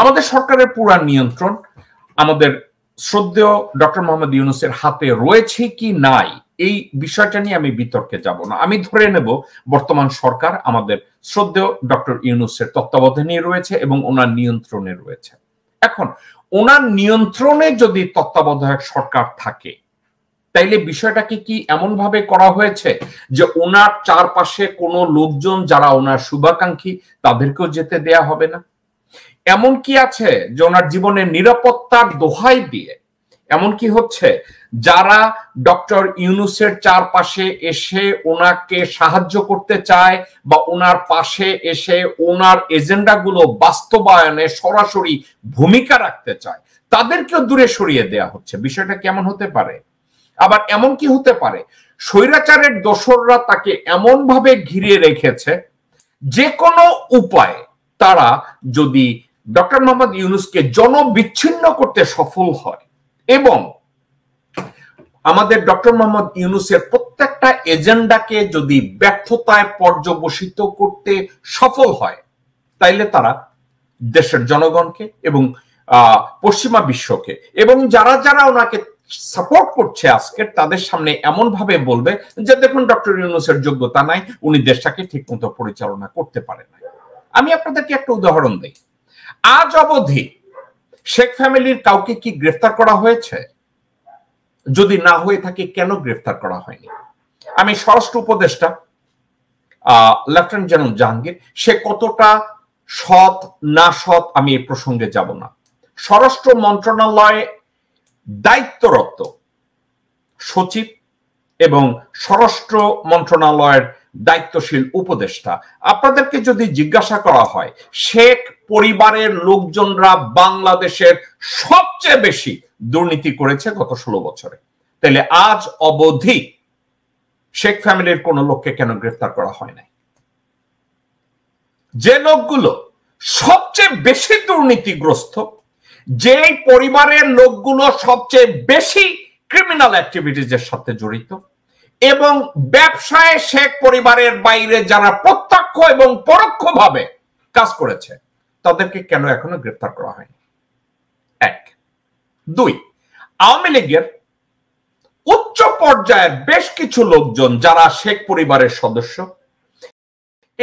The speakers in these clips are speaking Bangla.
আমাদের সরকারের পুরা নিয়ন্ত্রণ আমাদের শ্রদ্ধেয় ডক্টর মোহাম্মদ ইউনুসের হাতে রয়েছে কি নাই এই বিষয়টা নিয়ে আমি বিতর্কে যাব না আমি ধরে নেব বর্তমান সরকার আমাদের শ্রদ্ধেয় ডক্টর ইউনুসের তত্ত্বাবধানে রয়েছে এবং ওনার নিয়ন্ত্রণে রয়েছে এখন ওনার নিয়ন্ত্রণে যদি তত্ত্বাবধায়ক সরকার থাকে তাইলে বিষয়টাকে কি এমন ভাবে করা হয়েছে যে ওনার চারপাশে কোনো লোকজন যারা ওনার শুভাকাঙ্ক্ষী তাদেরকেও যেতে দেয়া হবে না এমন কি আছে যে ওনার জীবনের নিরাপত্তার দোহাই দিয়ে এমন কি হচ্ছে যারা ডক্টর ইউনুসের চারপাশে এসে ওনাকে সাহায্য করতে চায় বা ওনার পাশে এসে ওনার এজেন্ডাগুলো বাস্তবায়নে সরাসরি ভূমিকা রাখতে চায় তাদেরকেও দূরে সরিয়ে দেয়া হচ্ছে বিষয়টা কেমন হতে পারে আবার এমন কি হতে পারে স্বৈরাচারের দোসররা তাকে এমনভাবে ঘিরে রেখেছে যে কোনো উপায় তারা যদি ডক্টর মোহাম্মদ ইউনুসকে জনবিচ্ছিন্ন করতে সফল হয় এবং আমাদের ডক্টর মোহাম্মদ ইউনুসের প্রত্যেকটা এজেন্ডাকে যদি ব্যর্থতায় পর্যবসিত করতে সফল হয় তাইলে তারা দেশের জনগণকে এবং পশ্চিমা বিশ্বকে এবং যারা যারা ওনাকে সাপোর্ট করছে আজকে তাদের সামনে এমন ভাবে বলবে যে দেখুন ডক্টর ইউনুসের যোগ্যতা নাই উনি দেশটাকে ঠিক মতো পরিচালনা করতে পারে না আমি আপনাদেরকে একটা উদাহরণ দিই আজ অবধি শেখ ফ্যামিলির কাউকে কি গ্রেফতার করা হয়েছে যদি না হয়ে থাকে কেন গ্রেফতার করা হয়নি আমি স্বরাষ্ট্র উপদেষ্টা লেফটেন্যান্ট জেনারেল জাহাঙ্গীর সে কতটা সৎ না সৎ আমি এ প্রসঙ্গে যাব না স্বরাষ্ট্র মন্ত্রণালয়ে দায়িত্বরত সচিব এবং স্বরাষ্ট্র মন্ত্রণালয়ের দায়িত্বশীল উপদেষ্টা আপনাদেরকে যদি জিজ্ঞাসা করা হয় শেখ পরিবারের লোকজনরা বাংলাদেশের সবচেয়ে বেশি দুর্নীতি করেছে গত ষোলো বছরে তাহলে আজ অবধি শেখ ফ্যামিলির কোন লোককে কেন গ্রেফতার করা হয় নাই যে লোকগুলো সবচেয়ে বেশি দুর্নীতিগ্রস্ত যে পরিবারের লোকগুলো সবচেয়ে বেশি ক্রিমিনাল অ্যাক্টিভিটিজের সাথে জড়িত এবং ব্যবসায় শেখ পরিবারের বাইরে যারা প্রত্যক্ষ এবং পরোক্ষভাবে কাজ করেছে তাদেরকে কেন এখনো গ্রেফতার করা হয়নি এক দুই আওয়ামী লীগের উচ্চ পর্যায়ের বেশ কিছু লোকজন যারা শেখ পরিবারের সদস্য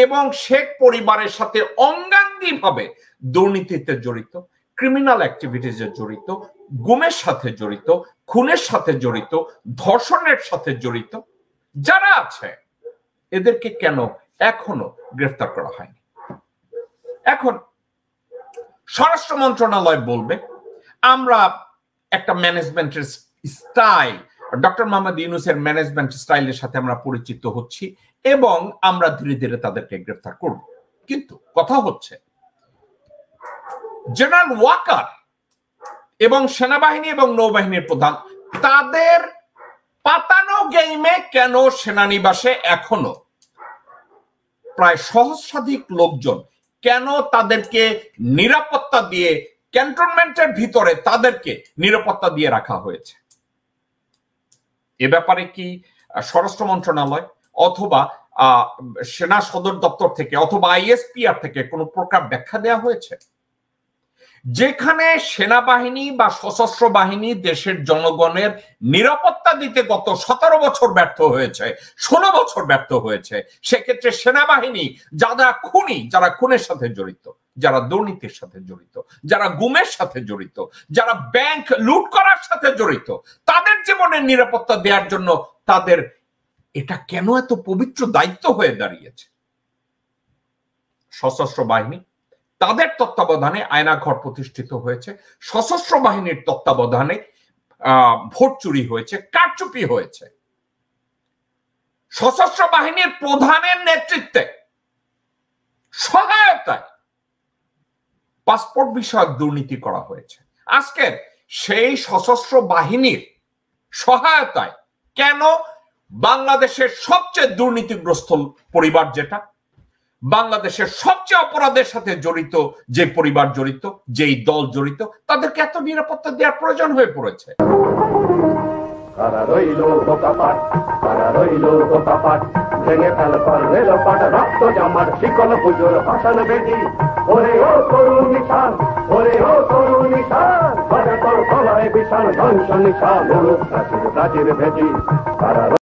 এবং শেখ পরিবারের সাথে অঙ্গাঙ্গিভাবে দুর্নীতিতে জড়িত ক্রিমিনাল অ্যাক্টিভিটিসে জড়িত গুমের সাথে জড়িত খুনের সাথে জড়িত ধর্ষণের সাথে জড়িত যারা আছে এদেরকে কেন এখনো গ্রেফতার করা হয়নি এখন স্বরাষ্ট্র মন্ত্রণালয় বলবে আমরা একটা ম্যানেজমেন্টের স্টাইল ডক্টর মোহাম্মদ ইউনুসের ম্যানেজমেন্ট স্টাইলের সাথে আমরা পরিচিত হচ্ছি এবং আমরা ধীরে ধীরে তাদেরকে গ্রেফতার করব কিন্তু কথা হচ্ছে জেনারেল ওয়াকার এবং সেনাবাহিনী এবং নৌবাহিনীর প্রধান তাদের পাতানো গেইমে কেন সেনানিবাসে এখনো প্রায় সহস্রাধিক লোকজন কেন তাদেরকে নিরাপত্তা দিয়ে ক্যান্টনমেন্টের ভিতরে তাদেরকে নিরাপত্তা দিয়ে রাখা হয়েছে এ ব্যাপারে কি স্বরাষ্ট্র মন্ত্রণালয় অথবা সেনা সদর দপ্তর থেকে অথবা আইএসপিআর থেকে কোনো প্রকার ব্যাখ্যা দেয়া হয়েছে যেখানে সেনাবাহিনী বা সশস্ত্র বাহিনী দেশের জনগণের নিরাপত্তা দিতে গত সতেরো বছর ব্যর্থ হয়েছে ষোলো বছর ব্যর্থ হয়েছে সেক্ষেত্রে সেনাবাহিনী যারা খুনি যারা খুনের সাথে জড়িত যারা দুর্নীতির সাথে জড়িত যারা গুমের সাথে জড়িত যারা ব্যাংক লুট করার সাথে জড়িত তাদের জীবনের নিরাপত্তা দেওয়ার জন্য তাদের এটা কেন এত পবিত্র দায়িত্ব হয়ে দাঁড়িয়েছে সশস্ত্র বাহিনী তাদের তত্ত্বাবধানে আয়নাঘর প্রতিষ্ঠিত হয়েছে সশস্ত্র বাহিনীর তত্ত্বাবধানে ভোট চুরি হয়েছে কারচুপি হয়েছে সশস্ত্র বাহিনীর প্রধানের নেতৃত্বে সহায়তায় পাসপোর্ট বিষয়ক দুর্নীতি করা হয়েছে আজকে সেই সশস্ত্র বাহিনীর সহায়তায় কেন বাংলাদেশের সবচেয়ে দুর্নীতিগ্রস্ত পরিবার যেটা বাংলাদেশের সবচেয়ে অপরাধের সাথে জড়িত যে পরিবার জড়িত যেই দল জড়িত তাদেরকে এত নিরাপত্তা দেওয়ার প্রয়োজন হয়ে পড়েছে